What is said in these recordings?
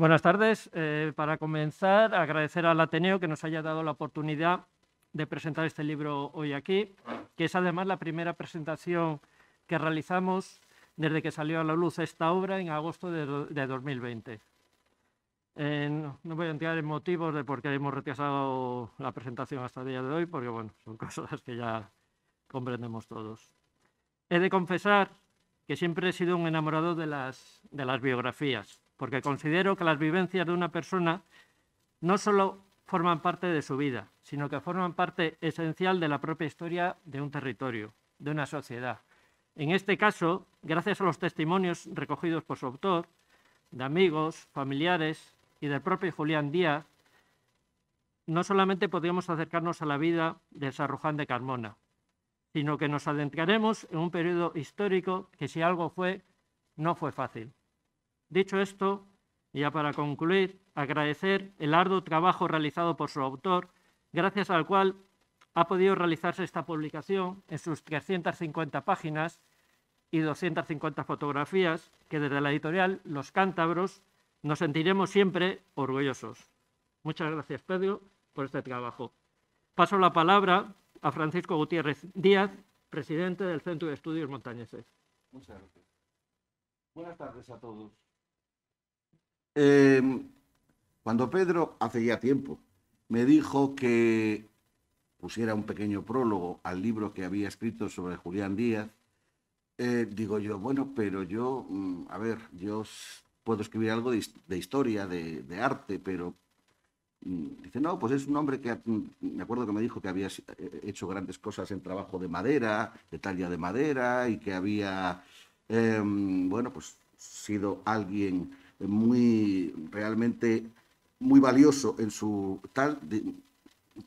Buenas tardes. Eh, para comenzar, agradecer al Ateneo que nos haya dado la oportunidad de presentar este libro hoy aquí, que es además la primera presentación que realizamos desde que salió a la luz esta obra en agosto de, 2020. no voy a entrar en motivos de por qué hemos retrasado la presentación hasta el día de hoy, porque bueno, son cosas que ya comprendemos todos. He de confesar que siempre he sido un enamorado de las, de las biografías porque considero que las vivencias de una persona no solo forman parte de su vida, sino que forman parte esencial de la propia historia de un territorio, de una sociedad. En este caso, gracias a los testimonios recogidos por su autor, de amigos, familiares y del propio Julián Díaz, no solamente podríamos acercarnos a la vida de Ruján de Carmona, sino que nos adentraremos en un periodo histórico que si algo fue, no fue fácil. Dicho esto, ya para concluir, agradecer el arduo trabajo realizado por su autor, gracias al cual ha podido realizarse esta publicación en sus 350 páginas y 250 fotografías que desde la editorial Los Cántabros nos sentiremos siempre orgullosos. Muchas gracias, Pedro, por este trabajo. Paso la palabra a Francisco Gutiérrez Díaz, presidente del Centro de Estudios Montañeses. Muchas gracias. Buenas tardes a todos. Em, cuando Pedro, hace ya tiempo, me dijo que pusiera un pequeño prólogo al libro que había escrito sobre Julián Díaz, eh, digo yo, bueno, pero yo, mm, a ver, yo puedo escribir algo de, historia, de, arte, pero... Mm, dice, no, pues es un hombre que mm, me acuerdo que me dijo que había eh, hecho grandes cosas en trabajo de madera, de talla de madera, y que había, em, bueno, pues sido alguien muy, realmente muy valioso en su tal.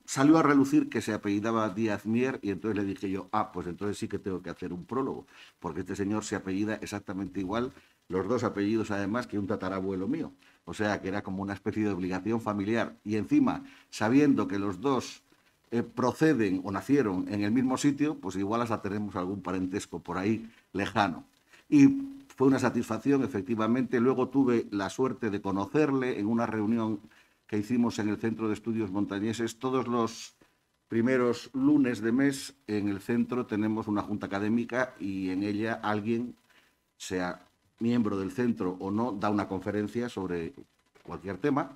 salió a relucir que se apellidaba Díaz Mier y entonces le dije yo, ah, pues entonces sí que tengo que hacer un prólogo, porque este señor se apellida exactamente igual, los dos apellidos además que un tatarabuelo mío. O sea que era como una especie de obligación familiar. Y encima, sabiendo que los dos eh, proceden o nacieron en el mismo sitio, pues igual hasta tenemos algún parentesco por ahí lejano. Y fue una satisfacción, efectivamente. Luego tuve la suerte de conocerle en una reunión que hicimos en el Centro de Estudios Montañeses. Todos los primeros lunes de mes en el centro tenemos una junta académica y en ella alguien, sea miembro del centro o no, da una conferencia sobre cualquier tema.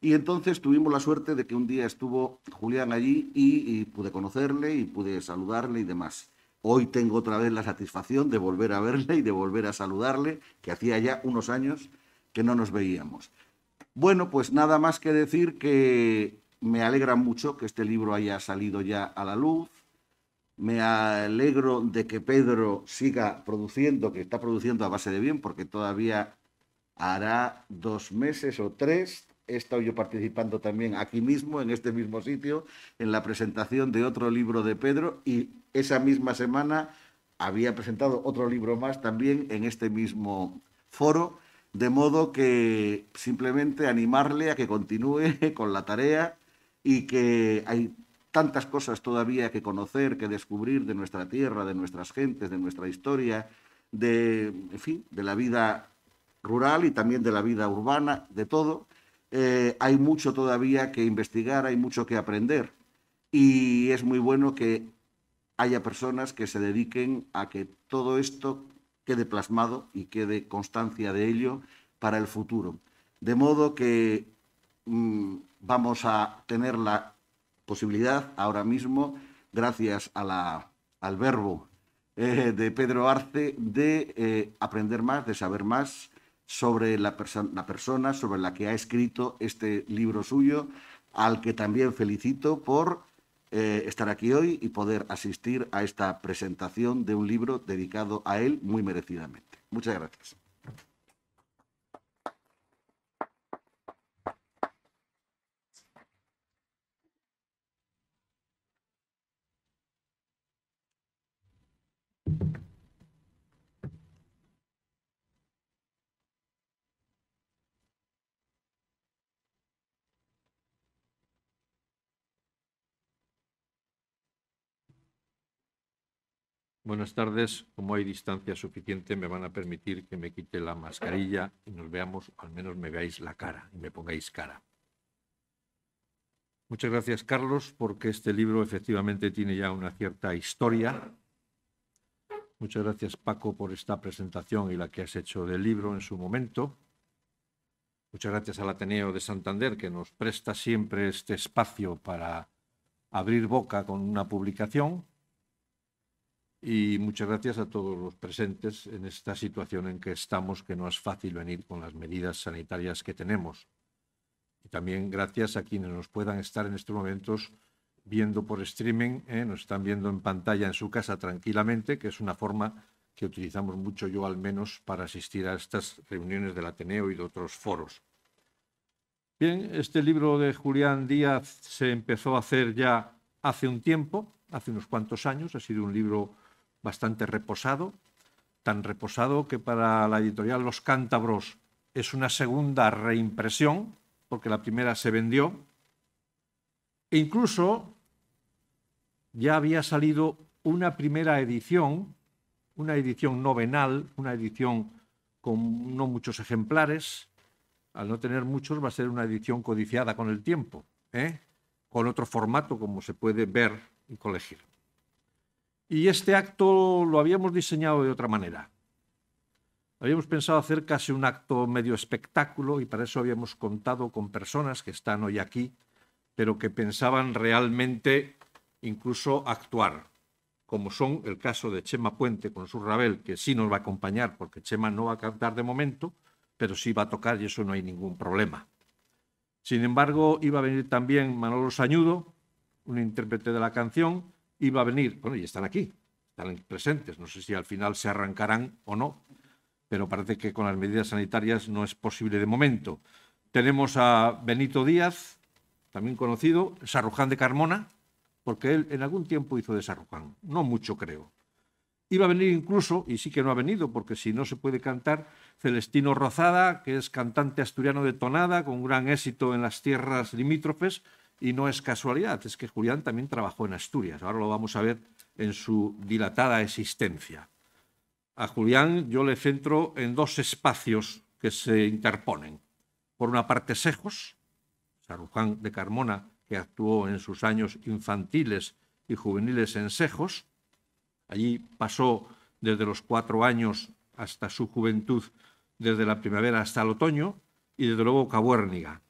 Y entonces tuvimos la suerte de que un día estuvo Julián allí y, pude conocerle y pude saludarle y demás. Hoy tengo otra vez la satisfacción de volver a verle y de volver a saludarle, que hacía ya unos años que no nos veíamos. Bueno, pues nada más que decir que me alegra mucho que este libro haya salido ya a la luz. Me alegro de que Pedro siga produciendo, que está produciendo a base de bien, porque todavía hará dos meses o tres he estado yo participando también aquí mismo, en este mismo sitio, en la presentación de otro libro de Pedro y esa misma semana había presentado otro libro más también en este mismo foro, de modo que simplemente animarle a que continúe con la tarea y que hay tantas cosas todavía que conocer, que descubrir de nuestra tierra, de nuestras gentes, de nuestra historia, de, fin, de la vida rural y también de la vida urbana, de todo, eh, hay mucho todavía que investigar, hay mucho que aprender y es muy bueno que haya personas que se dediquen a que todo esto quede plasmado y quede constancia de ello para el futuro. De modo que mm, vamos a tener la posibilidad ahora mismo, gracias al verbo eh, de Pedro Arce, de eh, aprender más, de saber más sobre la, persona sobre la que ha escrito este libro suyo, al que también felicito por eh, estar aquí hoy y poder asistir a esta presentación de un libro dedicado a él muy merecidamente. Muchas gracias. Buenas tardes. Como hay distancia suficiente, me van a permitir que me quite la mascarilla y nos veamos, al menos me veáis la cara y me pongáis cara. Muchas gracias, Carlos, porque este libro efectivamente tiene ya una cierta historia. Muchas gracias, Paco, por esta presentación y la que has hecho del libro en su momento. Muchas gracias al Ateneo de Santander, que nos presta siempre este espacio para abrir boca con una publicación y muchas gracias a todos los presentes en esta situación en que estamos, que no es fácil venir con las medidas sanitarias que tenemos. Y también gracias a quienes nos puedan estar en estos momentos viendo por streaming, ¿eh? nos están viendo en pantalla en su casa tranquilamente, que es una forma que utilizamos mucho yo al menos para asistir a estas reuniones del Ateneo y de otros foros. Bien, este libro de Julián Díaz se empezó a hacer ya hace un tiempo, hace unos cuantos años, ha sido un libro bastante reposado, tan reposado que para la editorial Los Cántabros es una segunda reimpresión, porque la primera se vendió, e incluso ya había salido una primera edición, una edición novenal, una edición con no muchos ejemplares. Al no tener muchos va a ser una edición codiciada con el tiempo, ¿eh? con otro formato como se puede ver y colegir. Y este acto lo habíamos diseñado de otra manera. Habíamos pensado hacer casi un acto medio espectáculo y para eso habíamos contado con personas que están hoy aquí, pero que pensaban realmente incluso actuar, como son el caso de Chema Puente con su Rabel, que sí nos va a acompañar porque Chema no va a cantar de momento, pero sí va a tocar y eso no hay ningún problema. Sin embargo, iba a venir también Manolo Sañudo, un intérprete de la canción, iba a venir, bueno, y están aquí, están presentes, no sé si al final se arrancarán o no, pero parece que con las medidas sanitarias no es posible de momento. Tenemos a Benito Díaz, también conocido, Sarruján de Carmona, porque él en algún tiempo hizo de Sarruján, no mucho creo. Iba a venir incluso, y sí que no ha venido, porque si no se puede cantar, Celestino Rozada, que es cantante asturiano de tonada, con gran éxito en las tierras limítrofes, y no es casualidad, es que Julián también trabajó en Asturias. Ahora lo vamos a ver en su dilatada existencia. A Julián yo le centro en dos espacios que se interponen. Por una parte, Sejos, Saruján de Carmona, que actuó en sus años infantiles y juveniles en Sejos. Allí pasó desde los cuatro años hasta su juventud, desde la primavera hasta el otoño, y desde luego Cabuérniga,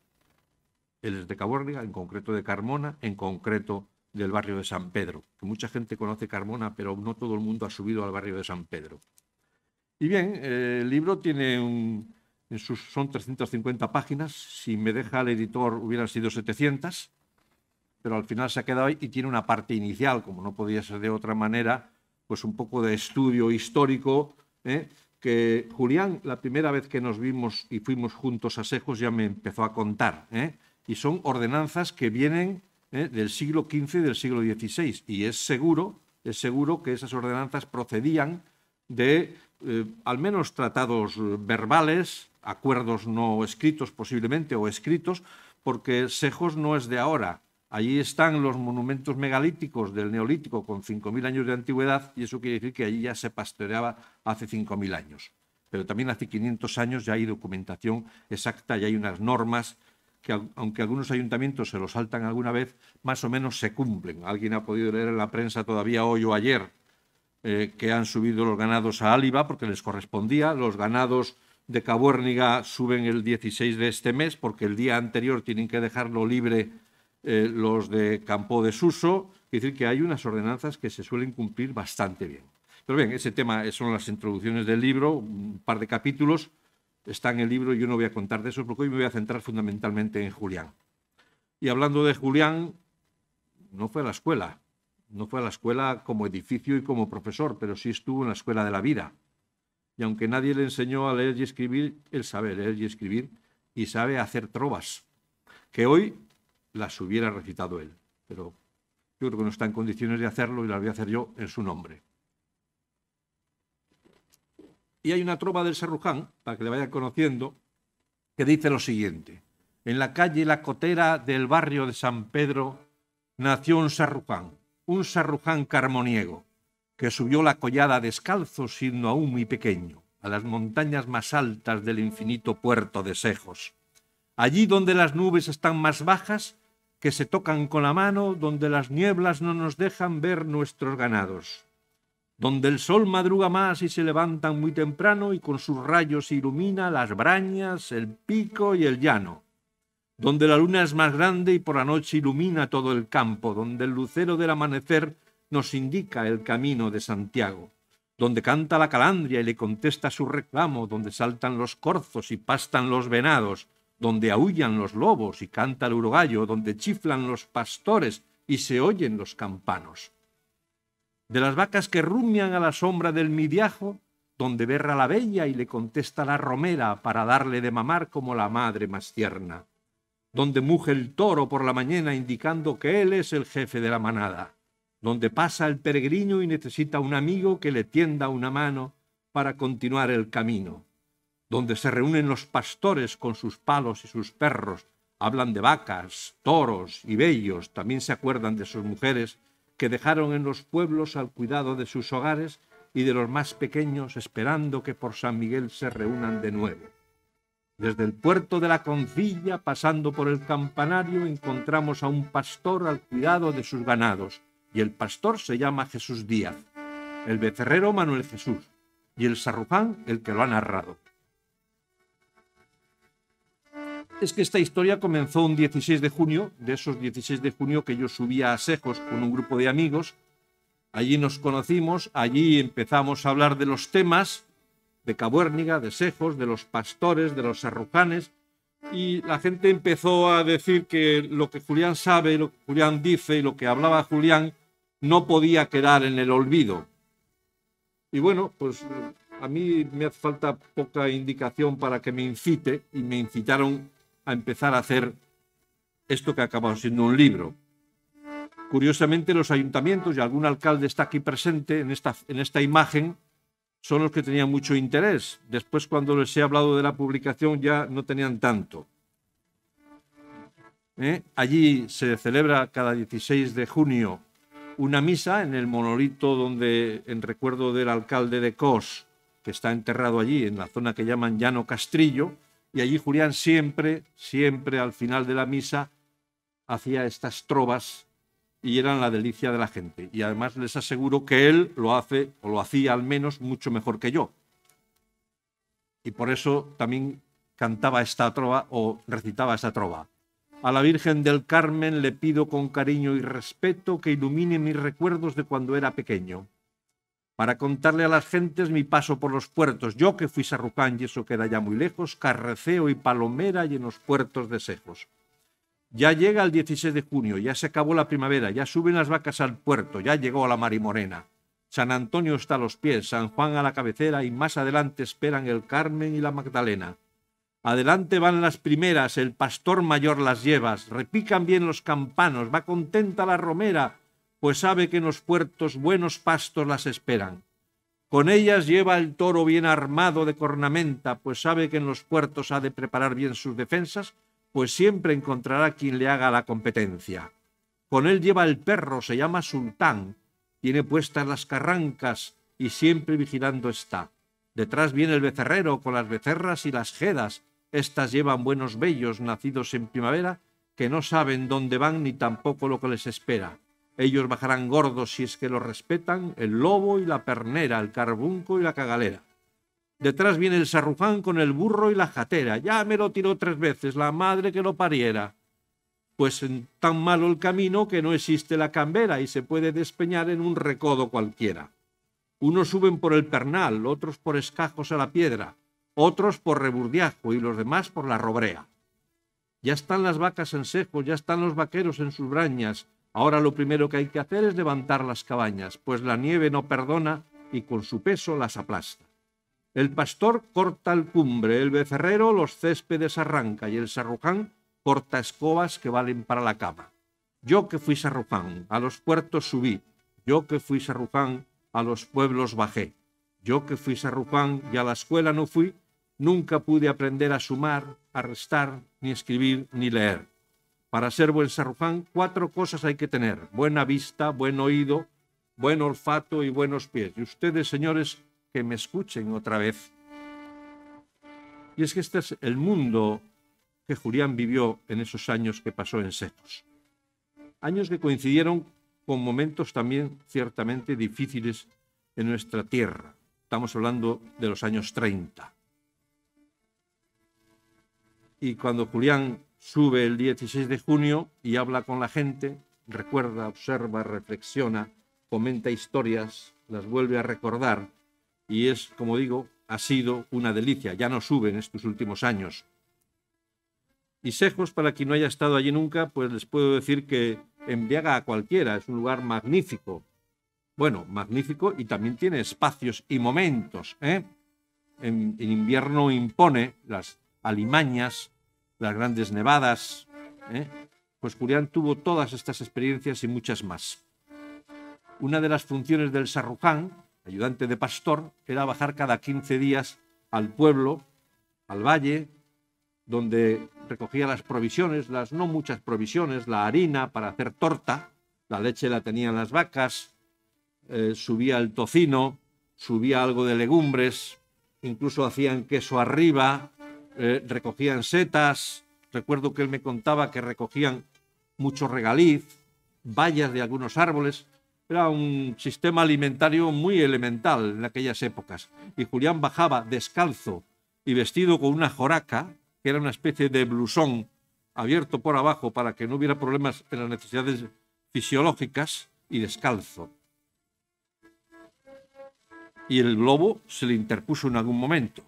el de Caborria, en concreto de Carmona, en concreto del barrio de San Pedro, que mucha gente conoce Carmona, pero no todo el mundo ha subido al barrio de San Pedro. Y bien, el libro tiene un, en sus, son 350 páginas, si me deja el editor hubieran sido 700, pero al final se ha quedado ahí y tiene una parte inicial, como no podía ser de otra manera, pues un poco de estudio histórico, ¿eh? que Julián, la primera vez que nos vimos y fuimos juntos a Sejos, ya me empezó a contar. ¿eh? y son ordenanzas que vienen eh, del siglo XV y del siglo XVI. Y es seguro, es seguro que esas ordenanzas procedían de eh, al menos tratados verbales, acuerdos no escritos posiblemente o escritos, porque Sejos no es de ahora. Allí están los monumentos megalíticos del Neolítico con 5.000 años de antigüedad y eso quiere decir que allí ya se pastoreaba hace 5.000 años. Pero también hace 500 años ya hay documentación exacta, y hay unas normas que aunque algunos ayuntamientos se lo saltan alguna vez, más o menos se cumplen. Alguien ha podido leer en la prensa todavía hoy o ayer eh, que han subido los ganados a Áliva porque les correspondía, los ganados de Cabuérniga suben el 16 de este mes porque el día anterior tienen que dejarlo libre eh, los de Campo de Suso. Es decir, que hay unas ordenanzas que se suelen cumplir bastante bien. Pero bien, ese tema son las introducciones del libro, un par de capítulos está en el libro, y yo no voy a contar de eso porque hoy me voy a centrar fundamentalmente en Julián. Y hablando de Julián, no fue a la escuela, no fue a la escuela como edificio y como profesor, pero sí estuvo en la escuela de la vida. Y aunque nadie le enseñó a leer y escribir, él sabe leer y escribir y sabe hacer trovas, que hoy las hubiera recitado él, pero yo creo que no está en condiciones de hacerlo y las voy a hacer yo en su nombre y hay una trova del Sarruján, para que le vayan conociendo, que dice lo siguiente. En la calle La Cotera del barrio de San Pedro nació un Sarruján, un Sarruján carmoniego, que subió la collada descalzo siendo aún muy pequeño, a las montañas más altas del infinito puerto de Sejos. Allí donde las nubes están más bajas, que se tocan con la mano, donde las nieblas no nos dejan ver nuestros ganados donde el sol madruga más y se levantan muy temprano y con sus rayos ilumina las brañas, el pico y el llano, donde la luna es más grande y por la noche ilumina todo el campo, donde el lucero del amanecer nos indica el camino de Santiago, donde canta la calandria y le contesta su reclamo, donde saltan los corzos y pastan los venados, donde aullan los lobos y canta el urogallo, donde chiflan los pastores y se oyen los campanos de las vacas que rumian a la sombra del midiajo, donde berra la bella y le contesta la romera para darle de mamar como la madre más tierna, donde muge el toro por la mañana indicando que él es el jefe de la manada, donde pasa el peregrino y necesita un amigo que le tienda una mano para continuar el camino, donde se reúnen los pastores con sus palos y sus perros, hablan de vacas, toros y bellos, también se acuerdan de sus mujeres que dejaron en los pueblos al cuidado de sus hogares y de los más pequeños esperando que por San Miguel se reúnan de nuevo. Desde el puerto de la Concilla, pasando por el campanario, encontramos a un pastor al cuidado de sus ganados, y el pastor se llama Jesús Díaz, el becerrero Manuel Jesús, y el sarrufán el que lo ha narrado. es que esta historia comenzó un 16 de junio, de esos 16 de junio que yo subía a Sejos con un grupo de amigos. Allí nos conocimos, allí empezamos a hablar de los temas de Cabuérniga, de Sejos, de los pastores, de los arrucanes. y la gente empezó a decir que lo que Julián sabe, lo que Julián dice y lo que hablaba Julián no podía quedar en el olvido. Y bueno, pues eh, a mí me hace falta poca indicación para que me incite y me incitaron a empezar a hacer esto que ha acabado siendo un libro. Curiosamente, los ayuntamientos y algún alcalde está aquí presente en esta, en esta imagen, son los que tenían mucho interés. Después, cuando les he hablado de la publicación, ya no tenían tanto. ¿Eh? Allí se celebra cada 16 de junio una misa en el monolito donde, en recuerdo del alcalde de Cos, que está enterrado allí, en la zona que llaman Llano Castrillo, y allí Julián siempre, siempre al final de la misa hacía estas trovas y eran la delicia de la gente. Y además les aseguro que él lo hace, o lo hacía al menos, mucho mejor que yo. Y por eso también cantaba esta trova o recitaba esta trova. A la Virgen del Carmen le pido con cariño y respeto que ilumine mis recuerdos de cuando era pequeño para contarle a las gentes mi paso por los puertos. Yo que fui sarrucán y eso queda ya muy lejos, Carreceo y Palomera y en los puertos de Sejos. Ya llega el 16 de junio, ya se acabó la primavera, ya suben las vacas al puerto, ya llegó a la Marimorena. San Antonio está a los pies, San Juan a la cabecera y más adelante esperan el Carmen y la Magdalena. Adelante van las primeras, el pastor mayor las llevas, repican bien los campanos, va contenta la romera, pues sabe que en los puertos buenos pastos las esperan. Con ellas lleva el toro bien armado de cornamenta, pues sabe que en los puertos ha de preparar bien sus defensas, pues siempre encontrará quien le haga la competencia. Con él lleva el perro, se llama Sultán, tiene puestas las carrancas y siempre vigilando está. Detrás viene el becerrero con las becerras y las jedas, estas llevan buenos bellos nacidos en primavera, que no saben dónde van ni tampoco lo que les espera. Ellos bajarán gordos si es que lo respetan, el lobo y la pernera, el carbunco y la cagalera. Detrás viene el sarrufán con el burro y la jatera. Ya me lo tiró tres veces, la madre que lo pariera. Pues tan malo el camino que no existe la cambera y se puede despeñar en un recodo cualquiera. Unos suben por el pernal, otros por escajos a la piedra, otros por reburdiajo y los demás por la robrea. Ya están las vacas en seco, ya están los vaqueros en sus brañas, Ahora lo primero que hay que hacer es levantar las cabañas, pues la nieve no perdona y con su peso las aplasta. El pastor corta el cumbre, el becerrero los céspedes arranca y el sarruján corta escobas que valen para la cama. Yo que fui sarruján, a los puertos subí, yo que fui sarruján, a los pueblos bajé. Yo que fui sarruján y a la escuela no fui, nunca pude aprender a sumar, a restar, ni escribir, ni leer. Para ser buen sarrufán, cuatro cosas hay que tener. Buena vista, buen oído, buen olfato y buenos pies. Y ustedes, señores, que me escuchen otra vez. Y es que este es el mundo que Julián vivió en esos años que pasó en Setos. Años que coincidieron con momentos también ciertamente difíciles en nuestra tierra. Estamos hablando de los años 30. Y cuando Julián sube el 16 de junio y habla con la gente, recuerda, observa, reflexiona, comenta historias, las vuelve a recordar y es, como digo, ha sido una delicia, ya no sube en estos últimos años. Y Sejos, para quien no haya estado allí nunca, pues les puedo decir que enviaga a cualquiera, es un lugar magnífico. Bueno, magnífico y también tiene espacios y momentos. ¿eh? En, en invierno impone las alimañas, las grandes nevadas. ¿eh? Pues Julián tuvo todas estas experiencias y muchas más. Una de las funciones del sarruján, ayudante de pastor, era bajar cada 15 días al pueblo, al valle, donde recogía las provisiones, las no muchas provisiones, la harina para hacer torta, la leche la tenían las vacas, eh, subía el tocino, subía algo de legumbres, incluso hacían queso arriba, eh, recogían setas, recuerdo que él me contaba que recogían mucho regaliz, vallas de algunos árboles. Era un sistema alimentario muy elemental en aquellas épocas. Y Julián bajaba descalzo y vestido con una joraca, que era una especie de blusón abierto por abajo para que no hubiera problemas en las necesidades fisiológicas, y descalzo. Y el lobo se le interpuso en algún momento.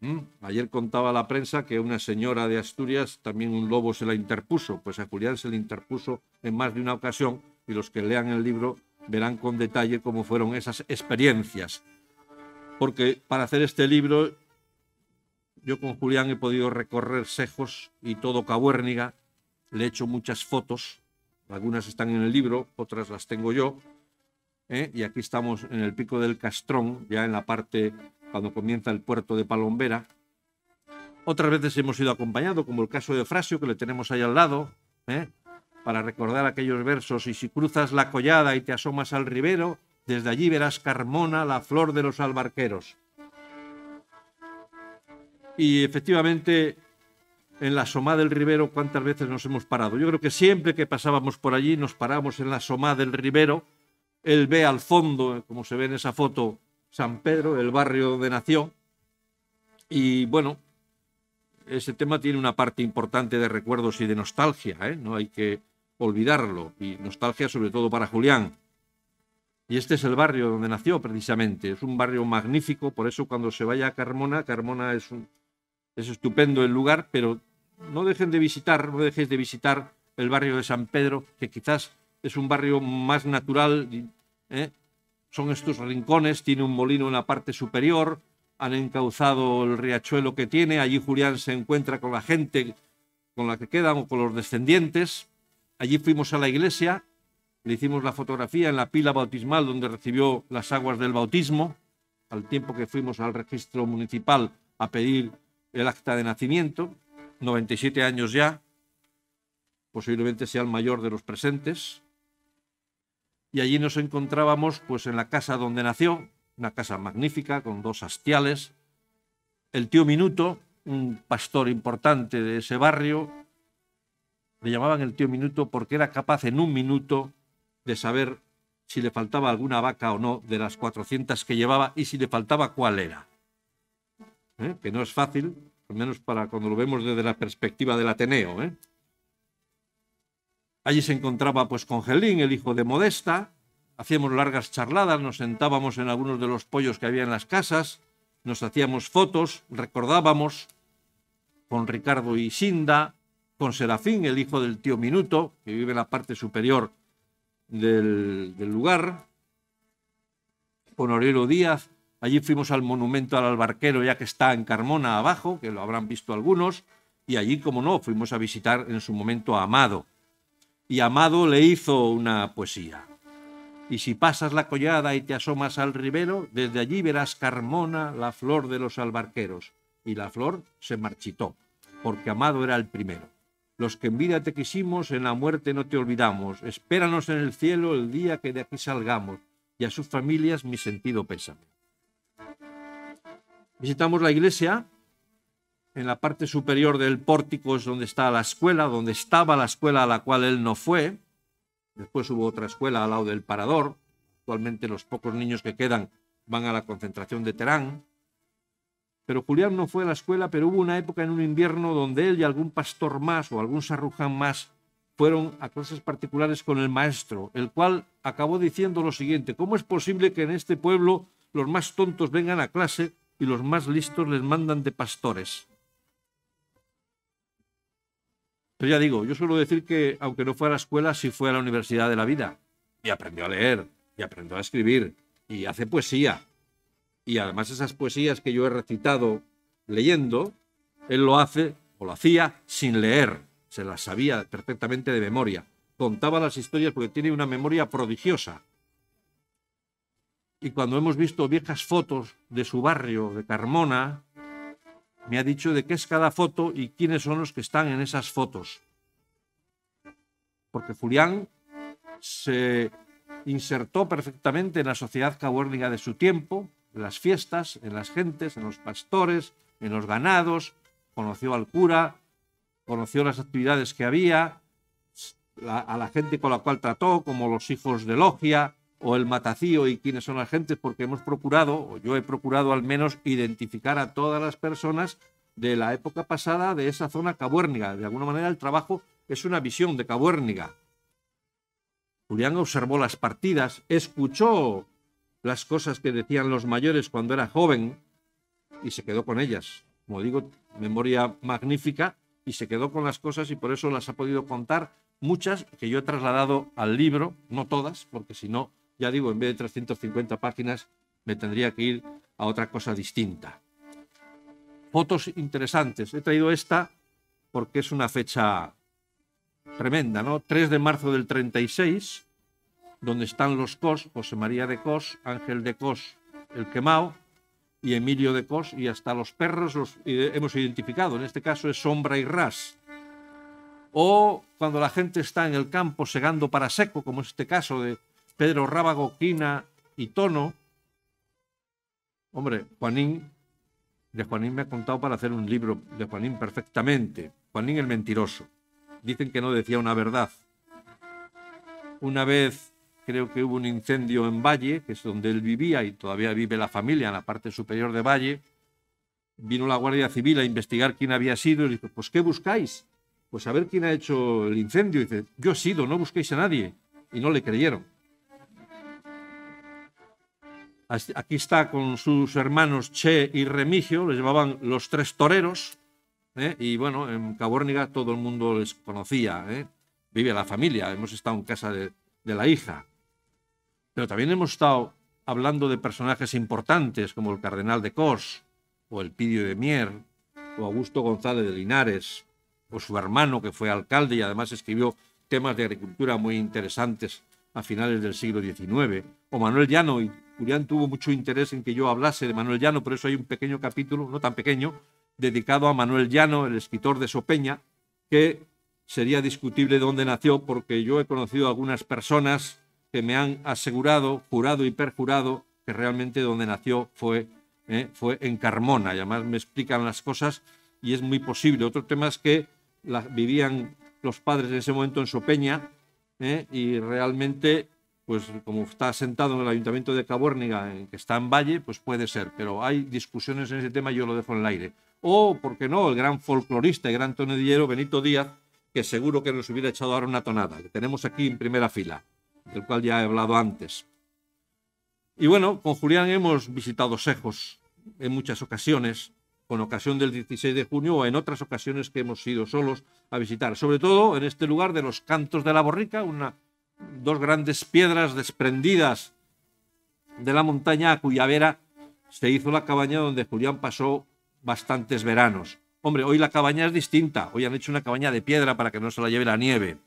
¿Mm? Ayer contaba la prensa que una señora de Asturias también un lobo se la interpuso, pues a Julián se le interpuso en más de una ocasión y los que lean el libro verán con detalle cómo fueron esas experiencias. Porque para hacer este libro yo con Julián he podido recorrer Sejos y todo Cabuérniga, le he hecho muchas fotos, algunas están en el libro, otras las tengo yo, ¿eh? y aquí estamos en el pico del Castrón, ya en la parte cuando comienza el puerto de Palombera. Otras veces hemos ido acompañado como el caso de Frasio, que le tenemos ahí al lado, ¿eh? para recordar aquellos versos. Y si cruzas la collada y te asomas al ribero, desde allí verás Carmona, la flor de los albarqueros. Y efectivamente, en la soma del Ribero, ¿cuántas veces nos hemos parado? Yo creo que siempre que pasábamos por allí, nos paramos en la soma del Ribero. Él ve al fondo, como se ve en esa foto, San Pedro, el barrio donde nació. Y bueno, ese tema tiene una parte importante de recuerdos y de nostalgia, ¿eh? no hay que olvidarlo, y nostalgia sobre todo para Julián. Y este es el barrio donde nació precisamente, es un barrio magnífico, por eso cuando se vaya a Carmona, Carmona es, un, es estupendo el lugar, pero no dejen de visitar, no dejéis de visitar el barrio de San Pedro, que quizás es un barrio más natural, ¿eh? Son estos rincones, tiene un molino en la parte superior, han encauzado el riachuelo que tiene, allí Julián se encuentra con la gente con la que quedan o con los descendientes. Allí fuimos a la iglesia, le hicimos la fotografía en la pila bautismal donde recibió las aguas del bautismo, al tiempo que fuimos al registro municipal a pedir el acta de nacimiento, 97 años ya, posiblemente sea el mayor de los presentes y allí nos encontrábamos pues en la casa donde nació, una casa magnífica con dos hastiales, el tío Minuto, un pastor importante de ese barrio, le llamaban el tío Minuto porque era capaz en un minuto de saber si le faltaba alguna vaca o no de las 400 que llevaba y si le faltaba cuál era. ¿Eh? Que no es fácil, al menos para cuando lo vemos desde la perspectiva del Ateneo. ¿eh? Allí se encontraba pues con Gelín, el hijo de Modesta, hacíamos largas charladas, nos sentábamos en algunos de los pollos que había en las casas, nos hacíamos fotos, recordábamos con Ricardo y Sinda, con Serafín, el hijo del tío Minuto, que vive en la parte superior del, lugar, con Aurelio Díaz. Allí fuimos al monumento al albarquero, ya que está en Carmona abajo, que lo habrán visto algunos, y allí, como no, fuimos a visitar en su momento a Amado y Amado le hizo una poesía. Y si pasas la collada y te asomas al ribero, desde allí verás Carmona, la flor de los albarqueros. Y la flor se marchitó, porque Amado era el primero. Los que en vida te quisimos, en la muerte no te olvidamos. Espéranos en el cielo el día que de aquí salgamos. Y a sus familias mi sentido pésame. Visitamos la iglesia en la parte superior del pórtico es donde está la escuela, donde estaba la escuela a la cual él no fue. Después hubo otra escuela al lado del parador. Actualmente los pocos niños que quedan van a la concentración de Terán. Pero Julián no fue a la escuela, pero hubo una época en un invierno donde él y algún pastor más o algún sarruján más fueron a clases particulares con el maestro, el cual acabó diciendo lo siguiente, ¿cómo es posible que en este pueblo los más tontos vengan a clase y los más listos les mandan de pastores? Pero ya digo, yo suelo decir que aunque no fue a la escuela, sí fue a la universidad de la vida. Y aprendió a leer, y aprendió a escribir, y hace poesía. Y además esas poesías que yo he recitado leyendo, él lo hace o lo hacía sin leer. Se las sabía perfectamente de memoria. Contaba las historias porque tiene una memoria prodigiosa. Y cuando hemos visto viejas fotos de su barrio, de Carmona, me ha dicho de qué es cada foto y quiénes son los que están en esas fotos. Porque Julián se insertó perfectamente en la sociedad cabuérnica de su tiempo, en las fiestas, en las gentes, en los pastores, en los ganados, conoció al cura, conoció las actividades que había, a la gente con la cual trató, como los hijos de logia, o el matacío y quiénes son las gentes, porque hemos procurado, o yo he procurado al menos, identificar a todas las personas de la época pasada de esa zona cabuérniga. De alguna manera el trabajo es una visión de cabuérniga. Julián observó las partidas, escuchó las cosas que decían los mayores cuando era joven y se quedó con ellas. Como digo, memoria magnífica y se quedó con las cosas y por eso las ha podido contar muchas que yo he trasladado al libro, no todas, porque si no ya digo, en vez de 350 páginas, me tendría que ir a otra cosa distinta. Fotos interesantes. He traído esta porque es una fecha tremenda, ¿no? 3 de marzo del 36, donde están los Cos, José María de Cos, Ángel de Cos, el Quemao y Emilio de Cos, y hasta los perros los hemos identificado. En este caso es Sombra y Ras. O cuando la gente está en el campo segando para seco, como es este caso de Pedro Rábago, Quina y Tono. Hombre, Juanín, de Juanín me ha contado para hacer un libro de Juanín perfectamente. Juanín el mentiroso. Dicen que no decía una verdad. Una vez creo que hubo un incendio en Valle, que es donde él vivía y todavía vive la familia en la parte superior de Valle. Vino la Guardia Civil a investigar quién había sido y dijo, pues ¿qué buscáis? Pues a ver quién ha hecho el incendio. Y dice, yo he sido, no busquéis a nadie. Y no le creyeron. Aquí está con sus hermanos Che y Remigio, les llamaban los tres toreros. ¿eh? Y bueno, en Cabórniga todo el mundo les conocía. ¿eh? Vive la familia, hemos estado en casa de, la hija. Pero también hemos estado hablando de personajes importantes como el cardenal de Cos, o el Pidio de Mier, o Augusto González de Linares, o su hermano que fue alcalde y además escribió temas de agricultura muy interesantes a finales del siglo XIX, o Manuel Llano y Julián tuvo mucho interés en que yo hablase de Manuel Llano, por eso hay un pequeño capítulo, no tan pequeño, dedicado a Manuel Llano, el escritor de Sopeña, que sería discutible dónde nació, porque yo he conocido algunas personas que me han asegurado, jurado y perjurado, que realmente donde nació fue, eh, fue en Carmona. Y además me explican las cosas y es muy posible. Otro tema es que vivían los padres en ese momento en Sopeña eh, y realmente pues como está sentado en el ayuntamiento de Cabórniga, eh, que está en Valle, pues puede ser, pero hay discusiones en ese tema y yo lo dejo en el aire. O, ¿por qué no?, el gran folclorista y gran tonedillero Benito Díaz, que seguro que nos hubiera echado ahora una tonada, que tenemos aquí en primera fila, del cual ya he hablado antes. Y bueno, con Julián hemos visitado Sejos en muchas ocasiones, con ocasión del 16 de junio o en otras ocasiones que hemos ido solos a visitar, sobre todo en este lugar de los Cantos de la Borrica, una dos grandes piedras desprendidas de la montaña a cuya vera se hizo la cabaña donde Julián pasó bastantes veranos. Hombre, hoy la cabaña es distinta, hoy han hecho una cabaña de piedra para que no se la lleve la nieve,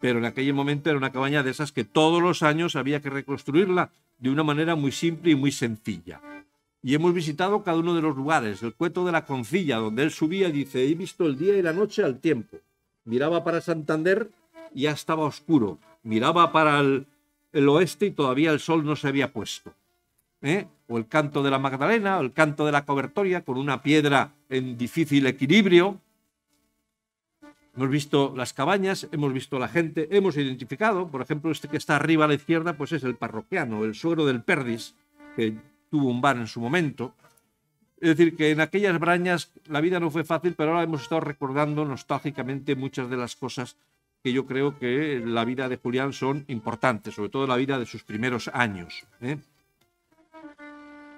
pero en aquel momento era una cabaña de esas que todos los años había que reconstruirla de una manera muy simple y muy sencilla. Y hemos visitado cada uno de los lugares, el cueto de la concilla, donde él subía y dice, he visto el día y la noche al tiempo. Miraba para Santander y ya estaba oscuro miraba para el, oeste y todavía el sol no se había puesto. ¿eh? o el canto de la Magdalena, o el canto de la cobertoria, con una piedra en difícil equilibrio. Hemos visto las cabañas, hemos visto la gente, hemos identificado, por ejemplo, este que está arriba a la izquierda, pues es el parroquiano, el suegro del Perdis, que tuvo un bar en su momento. Es decir, que en aquellas brañas la vida no fue fácil, pero ahora hemos estado recordando nostálgicamente muchas de las cosas que yo creo que la vida de Julián son importantes, sobre todo la vida de sus primeros años. ¿eh?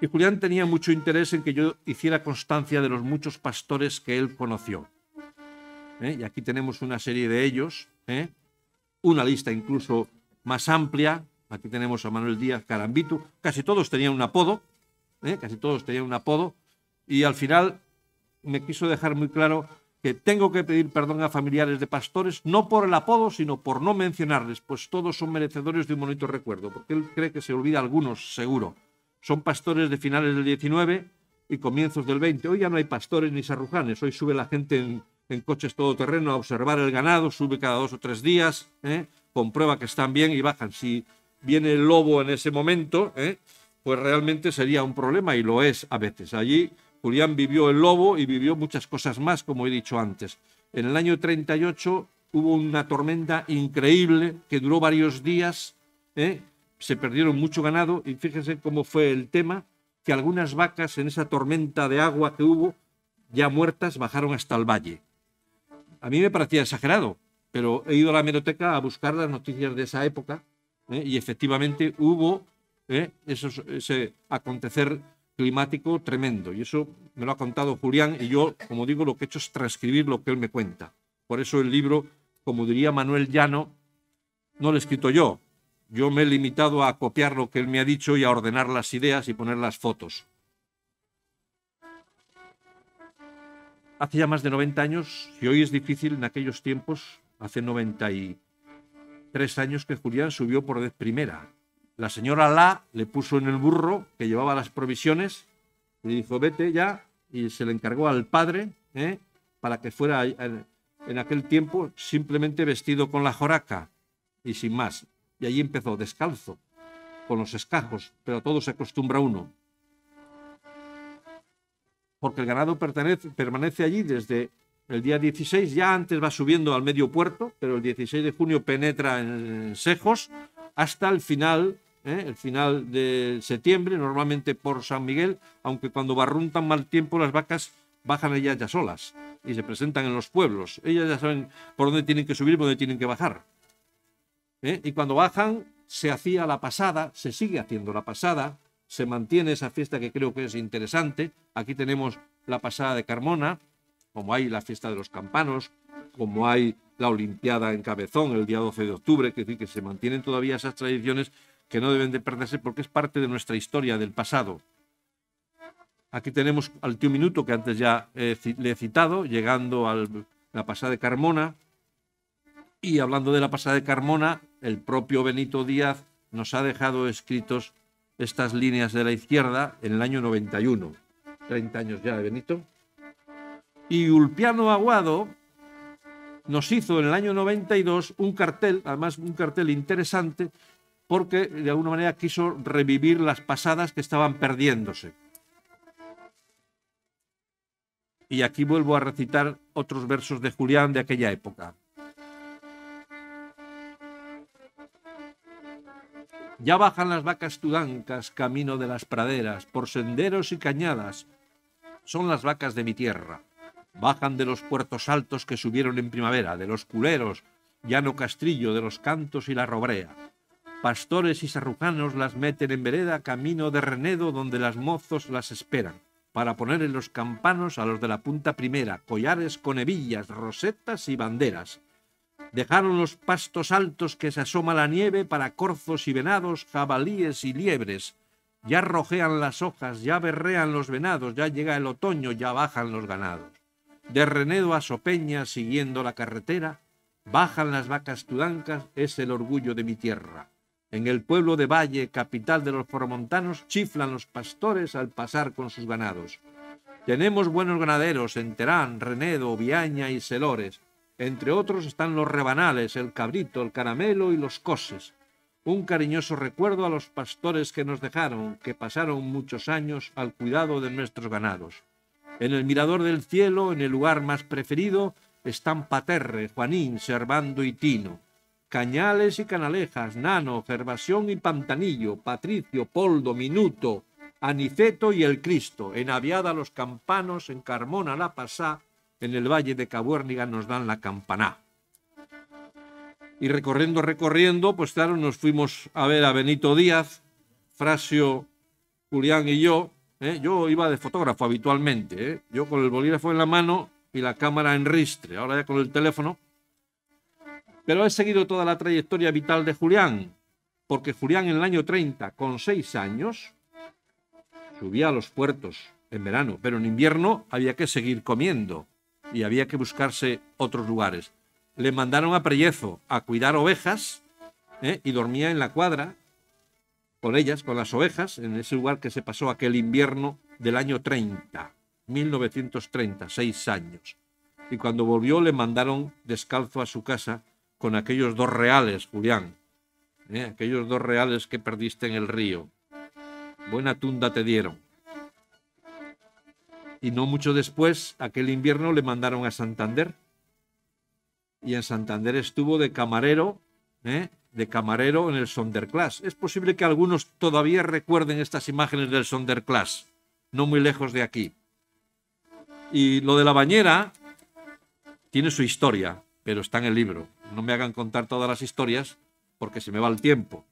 Y Julián tenía mucho interés en que yo hiciera constancia de los muchos pastores que él conoció. ¿eh? Y aquí tenemos una serie de ellos, ¿eh? una lista incluso más amplia. Aquí tenemos a Manuel Díaz Carambitu. Casi todos tenían un apodo, casi todos tenían un apodo. Y al final me quiso dejar muy claro que tengo que pedir perdón a familiares de pastores, no por el apodo, sino por no mencionarles, pues todos son merecedores de un bonito recuerdo, porque él cree que se olvida algunos, seguro. Son pastores de finales del 19 y comienzos del 20. Hoy ya no hay pastores ni sarrujanes, hoy sube la gente en, coches todoterreno a observar el ganado, sube cada dos o tres días, ¿eh? comprueba que están bien y bajan. Si viene el lobo en ese momento, ¿eh? pues realmente sería un problema y lo es a veces. Allí Julián vivió el lobo y vivió muchas cosas más, como he dicho antes. En el año 38 hubo una tormenta increíble que duró varios días, ¿eh? se perdieron mucho ganado y fíjense cómo fue el tema, que algunas vacas en esa tormenta de agua que hubo, ya muertas, bajaron hasta el valle. A mí me parecía exagerado, pero he ido a la hemeroteca a buscar las noticias de esa época ¿eh? y efectivamente hubo ¿eh? ese acontecer climático tremendo. Y eso me lo ha contado Julián y yo, como digo, lo que he hecho es transcribir lo que él me cuenta. Por eso el libro, como diría Manuel Llano, no lo he escrito yo. Yo me he limitado a copiar lo que él me ha dicho y a ordenar las ideas y poner las fotos. Hace ya más de 90 años, y hoy es difícil en aquellos tiempos, hace 93 años que Julián subió por vez primera la señora La le puso en el burro que llevaba las provisiones, le dijo, vete ya, y se le encargó al padre ¿eh? para que fuera en, aquel tiempo simplemente vestido con la joraca y sin más. Y allí empezó descalzo, con los escajos, pero a todo se acostumbra uno. Porque el ganado permanece allí desde el día 16, ya antes va subiendo al medio puerto, pero el 16 de junio penetra en Sejos hasta el final ¿eh? el final de septiembre, normalmente por San Miguel, aunque cuando barruntan mal tiempo las vacas bajan ellas ya solas y se presentan en los pueblos. Ellas ya saben por dónde tienen que subir y por dónde tienen que bajar. ¿eh? Y cuando bajan se hacía la pasada, se sigue haciendo la pasada, se mantiene esa fiesta que creo que es interesante. Aquí tenemos la pasada de Carmona, como hay la fiesta de los campanos, como hay la Olimpiada en Cabezón el día 12 de octubre, que, que se mantienen todavía esas tradiciones que no deben de perderse porque es parte de nuestra historia del pasado. Aquí tenemos al tío Minuto, que antes ya eh, le he citado, llegando a la pasada de Carmona. Y hablando de la pasada de Carmona, el propio Benito Díaz nos ha dejado escritos estas líneas de la izquierda en el año 91. 30 años ya de ¿eh, Benito. Y Ulpiano Aguado nos hizo en el año 92 un cartel, además un cartel interesante, porque de alguna manera quiso revivir las pasadas que estaban perdiéndose. Y aquí vuelvo a recitar otros versos de Julián de aquella época. Ya bajan las vacas tudancas camino de las praderas, por senderos y cañadas. Son las vacas de mi tierra. Bajan de los puertos altos que subieron en primavera, de los culeros, llano castrillo, de los cantos y la robrea Pastores y serrujanos las meten en vereda camino de Renedo donde las mozos las esperan, para poner en los campanos a los de la punta primera, collares con hebillas, rosetas y banderas. Dejaron los pastos altos que se asoma la nieve para corzos y venados, jabalíes y liebres. Ya rojean las hojas, ya berrean los venados, ya llega el otoño, ya bajan los ganados. De Renedo a Sopeña, siguiendo la carretera, bajan las vacas tudancas, es el orgullo de mi tierra. En el pueblo de Valle, capital de los formontanos, chiflan los pastores al pasar con sus ganados. Tenemos buenos ganaderos en Terán, Renedo, Viaña y Selores. Entre otros están los rebanales, el cabrito, el caramelo y los coses. Un cariñoso recuerdo a los pastores que nos dejaron, que pasaron muchos años al cuidado de nuestros ganados. En el mirador del cielo, en el lugar más preferido, están Paterre, Juanín, Servando y Tino. Cañales y Canalejas, Nano, Cervasión y Pantanillo, Patricio, Poldo, Minuto, Aniceto y El Cristo, en Aviada los Campanos, en Carmona la Pasá, en el Valle de Cabuérniga nos dan la campaná. Y recorriendo, recorriendo, pues claro, nos fuimos a ver a Benito Díaz, Frasio, Julián y yo. ¿eh? Yo iba de fotógrafo habitualmente, ¿eh? yo con el bolígrafo en la mano y la cámara en ristre, ahora ya con el teléfono pero he seguido toda la trayectoria vital de Julián, porque Julián en el año 30, con seis años, subía a los puertos en verano, pero en invierno había que seguir comiendo y había que buscarse otros lugares. Le mandaron a Prellezo a cuidar ovejas ¿eh? y dormía en la cuadra con ellas, con las ovejas, en ese lugar que se pasó aquel invierno del año 30, 1930, seis años. Y cuando volvió le mandaron descalzo a su casa con aquellos dos reales, Julián. ¿eh? Aquellos dos reales que perdiste en el río. Buena tunda te dieron. Y no mucho después, aquel invierno le mandaron a Santander. Y en Santander estuvo de camarero, ¿eh? de camarero en el sonderclass Es posible que algunos todavía recuerden estas imágenes del sonderclass no muy lejos de aquí. Y lo de la bañera tiene su historia, pero está en el libro. No me hagan contar todas las historias porque se me va el tiempo.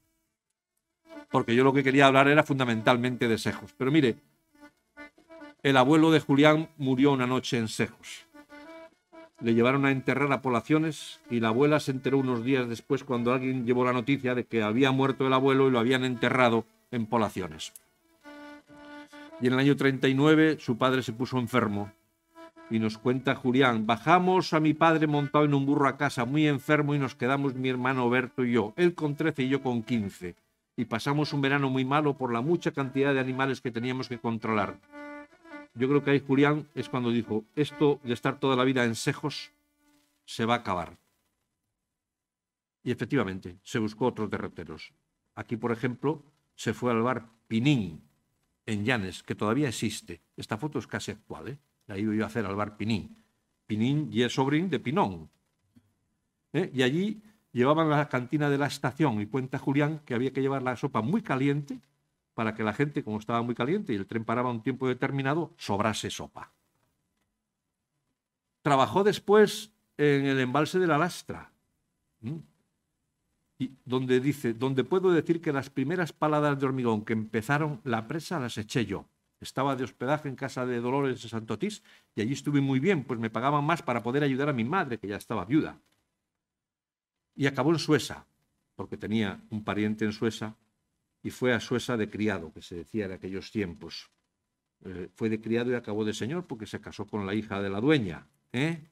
Porque yo lo que quería hablar era fundamentalmente de Sejos. Pero mire, el abuelo de Julián murió una noche en Sejos. Le llevaron a enterrar a Polaciones y la abuela se enteró unos días después cuando alguien llevó la noticia de que había muerto el abuelo y lo habían enterrado en Polaciones. Y en el año 39 su padre se puso enfermo y nos cuenta Julián, bajamos a mi padre montado en un burro a casa, muy enfermo, y nos quedamos mi hermano Berto y yo, él con 13 y yo con 15. Y pasamos un verano muy malo por la mucha cantidad de animales que teníamos que controlar. Yo creo que ahí Julián es cuando dijo, esto de estar toda la vida en Sejos se va a acabar. Y efectivamente, se buscó otros derroteros. Aquí, por ejemplo, se fue al bar Pinín, en Llanes, que todavía existe. Esta foto es casi actual, ¿eh? ahí lo iba a hacer al bar Pinín. Pinín y el sobrín de Pinón. Eh, y allí llevaban la cantina de la estación y cuenta Julián que había que llevar la sopa muy caliente para que la gente, como estaba muy caliente y el tren paraba un tiempo determinado, sobrase sopa. Trabajó después en el embalse de la Lastra, y donde dice, donde puedo decir que las primeras paladas de hormigón que empezaron la presa las eché yo estaba de hospedaje en casa de Dolores de Santotís y allí estuve muy bien, pues me pagaban más para poder ayudar a mi madre, que ya estaba viuda. Y acabó en Suesa, porque tenía un pariente en Sueza, y fue a Sueza de criado, que se decía en aquellos tiempos. Eh, fue de criado y acabó de señor porque se casó con la hija de la dueña. ¿eh?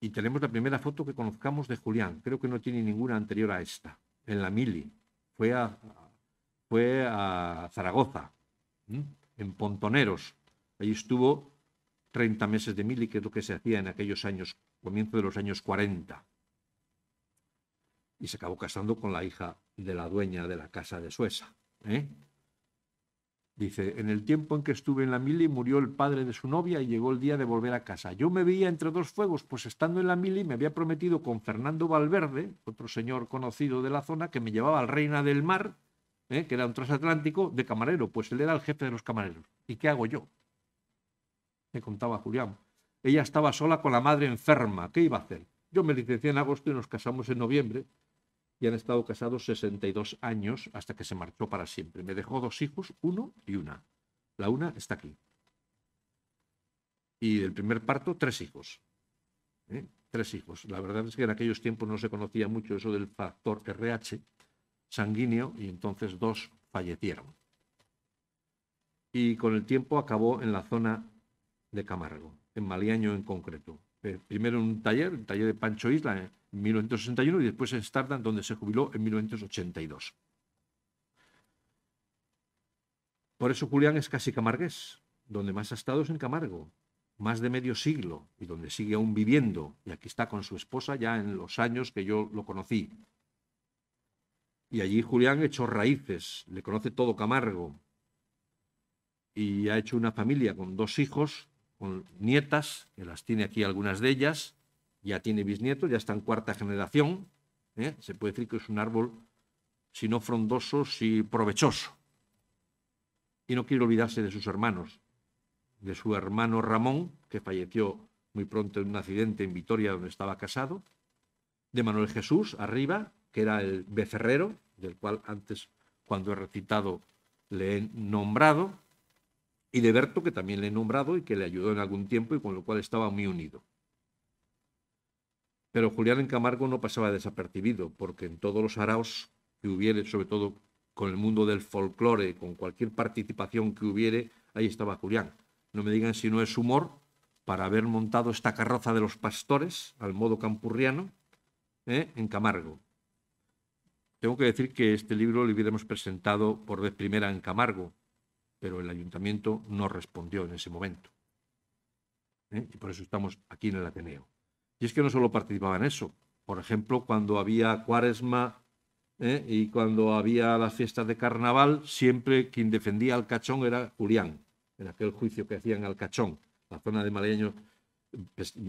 Y tenemos la primera foto que conozcamos de Julián. Creo que no tiene ninguna anterior a esta, en la mili. Fue a, fue a Zaragoza, en Pontoneros. Allí estuvo 30 meses de mili, que es lo que se hacía en aquellos años, comienzo de los años 40. Y se acabó casando con la hija de la dueña de la casa de Suesa. ¿eh? Dice, en el tiempo en que estuve en la mili murió el padre de su novia y llegó el día de volver a casa. Yo me veía entre dos fuegos, pues estando en la mili me había prometido con Fernando Valverde, otro señor conocido de la zona, que me llevaba al Reina del Mar, ¿eh? que era un transatlántico de camarero, pues él era el jefe de los camareros. ¿Y qué hago yo? Me contaba Julián. Ella estaba sola con la madre enferma, ¿qué iba a hacer? Yo me licencié en agosto y nos casamos en noviembre y han estado casados 62 años hasta que se marchó para siempre. Me dejó dos hijos, uno y una. La una está aquí. Y del primer parto, tres hijos. ¿eh? Tres hijos. La verdad es que en aquellos tiempos no se conocía mucho eso del factor RH, sanguíneo y entonces dos fallecieron. Y con el tiempo acabó en la zona de Camargo, en Maliaño en concreto. Eh, primero en un taller, el taller de Pancho Isla en 1961 y después en Stardam, donde se jubiló en 1982. Por eso Julián es casi camargués. Donde más ha estado es en Camargo, más de medio siglo, y donde sigue aún viviendo. Y aquí está con su esposa ya en los años que yo lo conocí, y allí Julián hecho raíces, le conoce todo Camargo. Y ha hecho una familia con dos hijos, con nietas, que las tiene aquí algunas de ellas, ya tiene bisnietos, ya está en cuarta generación. ¿eh? Se puede decir que es un árbol, si no frondoso, si provechoso. Y no quiere olvidarse de sus hermanos, de su hermano Ramón, que falleció muy pronto en un accidente en Vitoria donde estaba casado, de Manuel Jesús, arriba, que era el becerrero, del cual antes, cuando he recitado, le he nombrado, y de Berto, que también le he nombrado y que le ayudó en algún tiempo y con lo cual estaba muy unido. Pero Julián en Camargo no pasaba desapercibido, porque en todos los araos que hubiere, sobre todo con el mundo del folclore, con cualquier participación que hubiere, ahí estaba Julián. No me digan si no es humor para haber montado esta carroza de los pastores, al modo campurriano, ¿eh? en Camargo. Tengo que decir que este libro lo hubiéramos presentado por vez primera en Camargo, pero el ayuntamiento no respondió en ese momento. ¿eh? Y por eso estamos aquí en el Ateneo. Y es que no solo participaba en eso. Por ejemplo, cuando había cuaresma ¿eh? y cuando había las fiestas de carnaval, siempre quien defendía al cachón era Julián, en aquel juicio que hacían al cachón. La zona de Maleño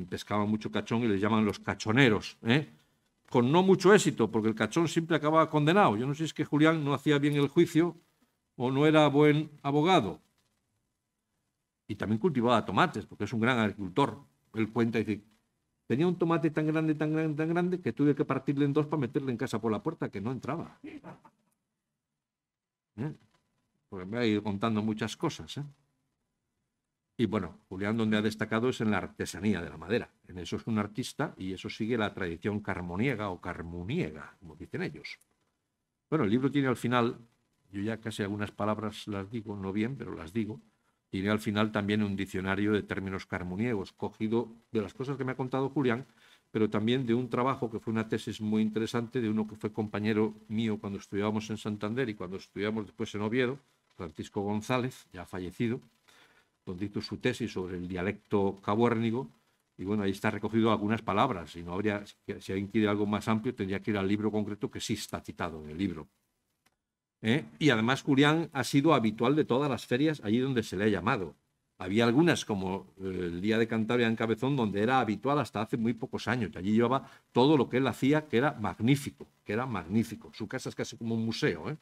pescaba mucho cachón y le llaman los cachoneros. ¿eh? con no mucho éxito, porque el cachón siempre acababa condenado. Yo no sé si es que Julián no hacía bien el juicio o no era buen abogado. Y también cultivaba tomates, porque es un gran agricultor. Él cuenta y dice, tenía un tomate tan grande, tan grande, tan grande, que tuve que partirle en dos para meterle en casa por la puerta, que no entraba. ¿Eh? Porque me ha ido contando muchas cosas. ¿eh? Y bueno, Julián donde ha destacado es en la artesanía de la madera. En eso es un artista y eso sigue la tradición carmoniega o carmuniega, como dicen ellos. Bueno, el libro tiene al final, yo ya casi algunas palabras las digo, no bien, pero las digo, tiene al final también un diccionario de términos carmoniegos, cogido de las cosas que me ha contado Julián, pero también de un trabajo que fue una tesis muy interesante de uno que fue compañero mío cuando estudiábamos en Santander y cuando estudiábamos después en Oviedo, Francisco González, ya fallecido, pues, donde hizo su tesis sobre el dialecto cabuérnigo. Y bueno, ahí está recogido algunas palabras. Si, no habría, si alguien quiere algo más amplio, tendría que ir al libro concreto que sí está citado en el libro. ¿Eh? Y además Julián ha sido habitual de todas las ferias allí donde se le ha llamado. Había algunas, como el Día de Cantabria en Cabezón, donde era habitual hasta hace muy pocos años. Y allí llevaba todo lo que él hacía, que era magnífico, que era magnífico. Su casa es casi como un museo, ¿eh?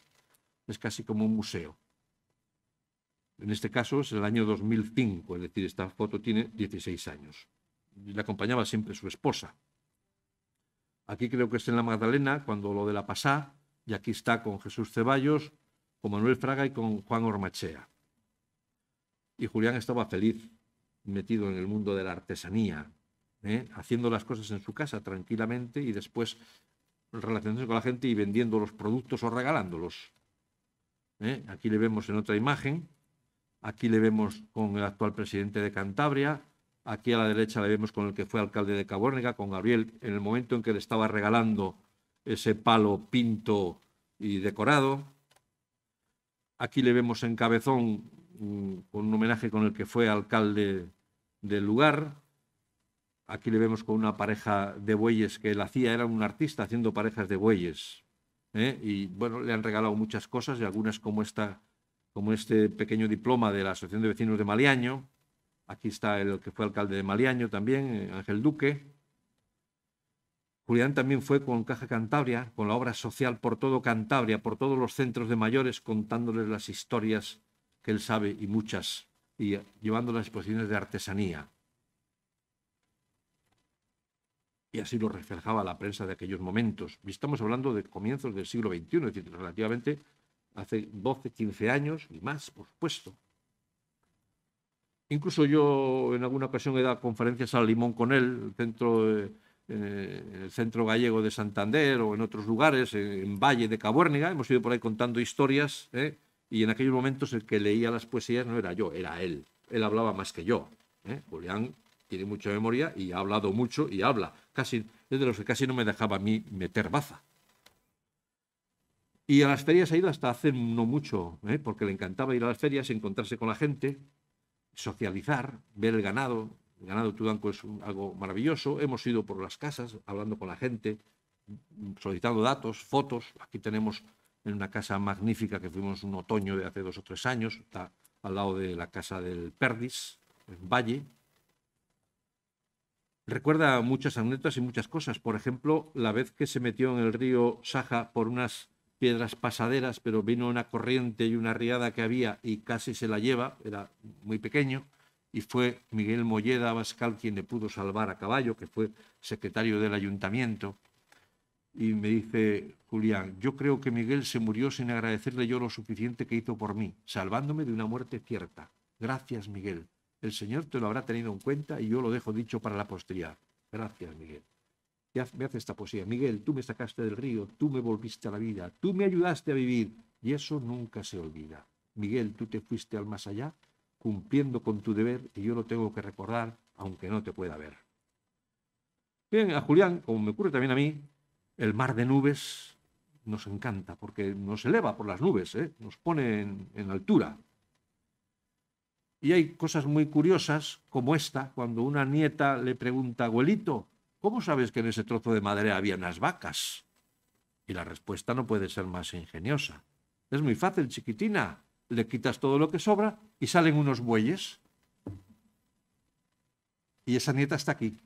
Es casi como un museo. En este caso es el año 2005, es decir, esta foto tiene 16 años. Le acompañaba siempre su esposa. Aquí creo que es en la Magdalena, cuando lo de la pasá, y aquí está con Jesús Ceballos, con Manuel Fraga y con Juan Ormachea. Y Julián estaba feliz, metido en el mundo de la artesanía, ¿eh? haciendo las cosas en su casa tranquilamente y después relacionándose con la gente y vendiendo los productos o regalándolos. ¿eh? Aquí le vemos en otra imagen Aquí le vemos con el actual presidente de Cantabria, aquí a la derecha le vemos con el que fue alcalde de Cabórnega, con Gabriel, en el momento en que le estaba regalando ese palo pinto y decorado. Aquí le vemos en Cabezón mm, con un homenaje con el que fue alcalde del lugar. Aquí le vemos con una pareja de bueyes que él hacía, era un artista haciendo parejas de bueyes. ¿eh? Y bueno, le han regalado muchas cosas y algunas como esta como este pequeño diploma de la Asociación de Vecinos de Maliaño. Aquí está el que fue alcalde de Maliaño también, eh, Ángel Duque. Julián también fue con Caja Cantabria, con la obra social por todo Cantabria, por todos los centros de mayores, contándoles las historias que él sabe y muchas, y llevando las exposiciones de artesanía. Y así lo reflejaba la prensa de aquellos momentos. Estamos hablando de comienzos del siglo XXI, es decir, relativamente hace 12, 15 años y más, por supuesto. Incluso yo en alguna ocasión he dado conferencias al Limón con él, centro, eh, en el centro gallego de Santander o en otros lugares, en, Valle de Cabuérniga. Hemos ido por ahí contando historias ¿eh? y en aquellos momentos el que leía las poesías no era yo, era él. Él hablaba más que yo. ¿eh? Julián tiene mucha memoria y ha hablado mucho y habla. Casi, es de los que casi no me dejaba a mí meter baza. Y a las ferias ha ido hasta hace no mucho, ¿eh? porque le encantaba ir a las ferias, encontrarse con la gente, socializar, ver el ganado. El ganado tudanco es algo maravilloso. Hemos ido por las casas hablando con la gente, solicitando datos, fotos. Aquí tenemos en una casa magnífica que fuimos un otoño de hace dos o tres años, está al lado de la casa del Perdis, en Valle. Recuerda muchas anécdotas y muchas cosas. Por ejemplo, la vez que se metió en el río Saja por unas piedras pasaderas, pero vino una corriente y una riada que había y casi se la lleva, era muy pequeño, y fue Miguel Molleda Abascal quien le pudo salvar a caballo, que fue secretario del ayuntamiento. Y me dice Julián, yo creo que Miguel se murió sin agradecerle yo lo suficiente que hizo por mí, salvándome de una muerte cierta. Gracias, Miguel. El Señor te lo habrá tenido en cuenta y yo lo dejo dicho para la posteridad. Gracias, Miguel me hace esta poesía. Miguel, tú me sacaste del río, tú me volviste a la vida, tú me ayudaste a vivir. Y eso nunca se olvida. Miguel, tú te fuiste al más allá, cumpliendo con tu deber, y yo lo tengo que recordar, aunque no te pueda ver. Bien, a Julián, como me ocurre también a mí, el mar de nubes nos encanta, porque nos eleva por las nubes, ¿eh? nos pone en, en altura. Y hay cosas muy curiosas, como esta, cuando una nieta le pregunta, abuelito, ¿Cómo sabes que en ese trozo de madera había unas vacas? Y la respuesta no puede ser más ingeniosa. Es muy fácil, chiquitina. Le quitas todo lo que sobra y salen unos bueyes. Y esa nieta está aquí.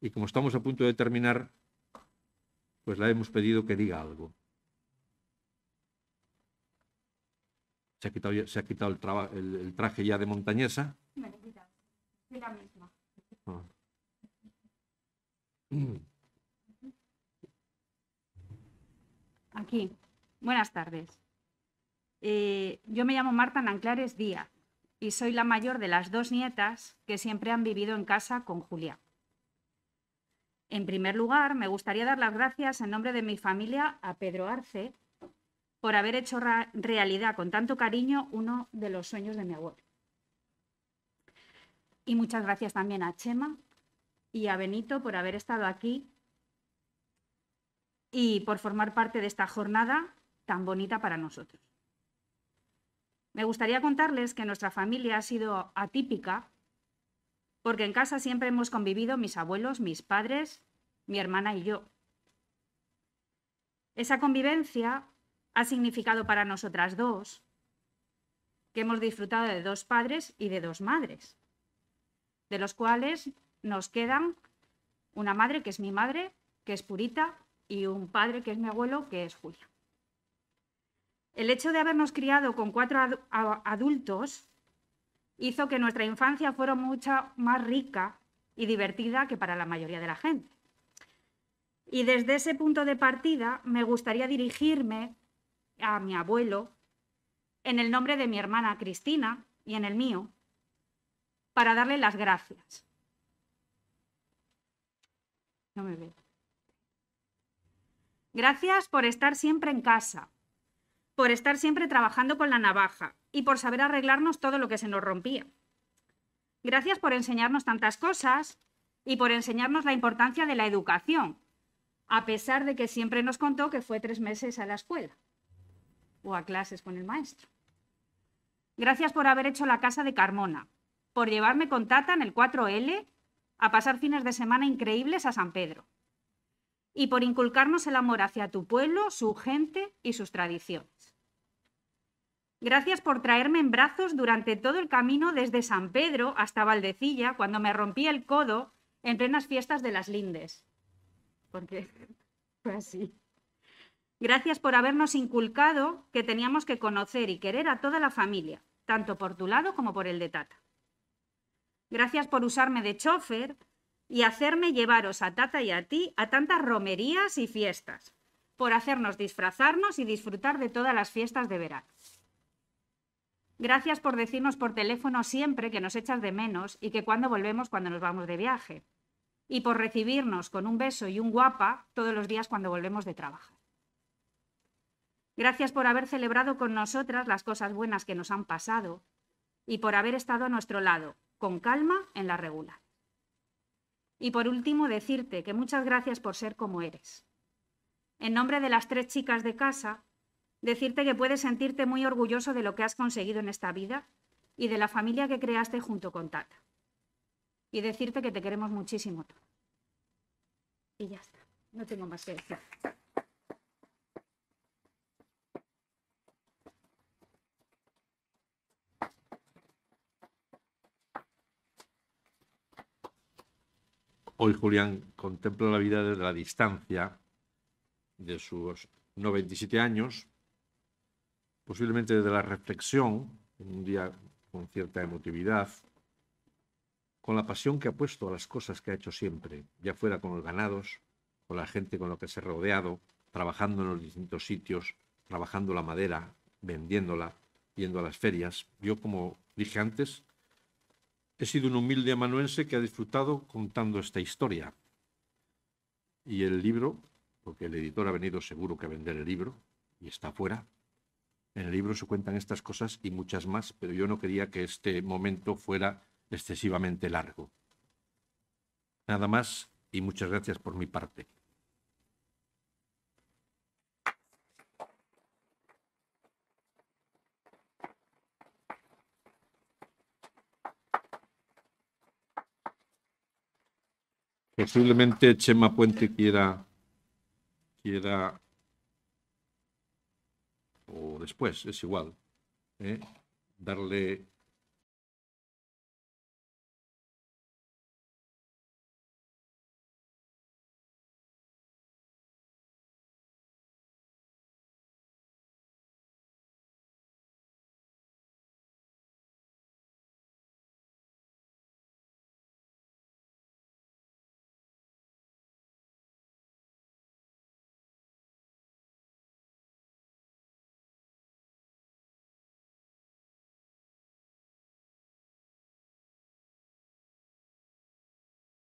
Y como estamos a punto de terminar, pues la hemos pedido que diga algo. Se ha quitado, el, traje ya de montañesa. Me misma. Ah. Mm. Aquí. Buenas tardes. Eh, yo me llamo Marta Nanclares Díaz y soy la mayor de las dos nietas que siempre han vivido en casa con Julia. En primer lugar, me gustaría dar las gracias en nombre de mi familia a Pedro Arce por haber hecho realidad con tanto cariño uno de los sueños de mi abuelo. Y muchas gracias también a Chema y a Benito por haber estado aquí y por formar parte de esta jornada tan bonita para nosotros. Me gustaría contarles que nuestra familia ha sido atípica porque en casa siempre hemos convivido mis abuelos, mis padres, mi hermana y yo. Esa convivencia ha significado para nosotras dos que hemos disfrutado de dos padres y de dos madres, de los cuales nos quedan una madre que es mi madre, que es Purita, y un padre que es mi abuelo, que es Julio. El hecho de habernos criado con cuatro adultos hizo que nuestra infancia fuera mucho más rica y divertida que para la mayoría de la gente. Y desde ese punto de partida me gustaría dirigirme a mi abuelo en el nombre de mi hermana Cristina y en el mío para darle las gracias me Gracias por estar siempre en casa, por estar siempre trabajando con la navaja y por saber arreglarnos todo lo que se nos rompía. Gracias por enseñarnos tantas cosas y por enseñarnos la importancia de la educación, a pesar de que siempre nos contó que fue tres meses a la escuela o a clases con el maestro. Gracias por haber hecho la casa de Carmona, por llevarme con Tata en el 4L a pasar fines de semana increíbles a San Pedro y por inculcarnos el amor hacia tu pueblo, su gente y sus tradiciones. Gracias por traerme en brazos durante todo el camino desde San Pedro hasta Valdecilla, cuando me rompí el codo en plenas fiestas de las Lindes. Porque así. Gracias por habernos inculcado que teníamos que conocer y querer a toda la familia, tanto por tu lado como por el de Tata. Gracias por usarme de chofer y hacerme llevaros a Tata y a ti a tantas romerías y fiestas, por hacernos disfrazarnos y disfrutar de todas las fiestas de verano. Gracias por decirnos por teléfono siempre que nos echas de menos y que cuando volvemos cuando nos vamos de viaje. Y por recibirnos con un beso y un guapa todos los días cuando volvemos de trabajar. Gracias por haber celebrado con nosotras las cosas buenas que nos han pasado y por haber estado a nuestro lado con calma en la regular. Y por último, decirte que muchas gracias por ser como eres. En nombre de las tres chicas de casa, decirte que puedes sentirte muy orgulloso de lo que has conseguido en esta vida y de la familia que creaste junto con Tata. Y decirte que te queremos muchísimo. Y ya está, no tengo más que decir. Hoy Julián contempla la vida desde la distancia de sus 97 años, posiblemente desde la reflexión, en un día con cierta emotividad, con la pasión que ha puesto a las cosas que ha hecho siempre, ya fuera con los ganados, con la gente con la que se ha rodeado, trabajando en los distintos sitios, trabajando la madera, vendiéndola, yendo a las ferias. Yo, como dije antes, He sido un humilde amanuense que ha disfrutado contando esta historia. Y el libro, porque el editor ha venido seguro que a vender el libro, y está fuera. En el libro se cuentan estas cosas y muchas más, pero yo no quería que este momento fuera excesivamente largo. Nada más y muchas gracias por mi parte. Posiblemente Chema Puente quiera, quiera, o después, es igual, ¿eh? darle